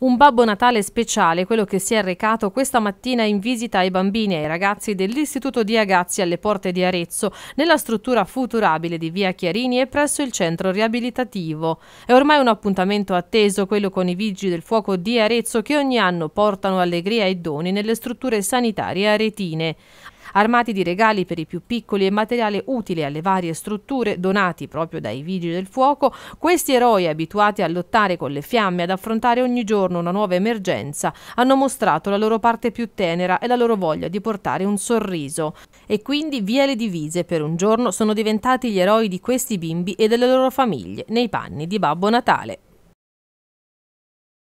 Un Babbo Natale speciale, quello che si è recato questa mattina in visita ai bambini e ai ragazzi dell'Istituto di Agazzi alle porte di Arezzo, nella struttura futurabile di via Chiarini e presso il centro riabilitativo. È ormai un appuntamento atteso quello con i vigili del fuoco di Arezzo che ogni anno portano allegria e doni nelle strutture sanitarie aretine armati di regali per i più piccoli e materiale utile alle varie strutture donati proprio dai vigili del fuoco, questi eroi abituati a lottare con le fiamme, ad affrontare ogni giorno una nuova emergenza, hanno mostrato la loro parte più tenera e la loro voglia di portare un sorriso. E quindi via le divise per un giorno sono diventati gli eroi di questi bimbi e delle loro famiglie, nei panni di Babbo Natale.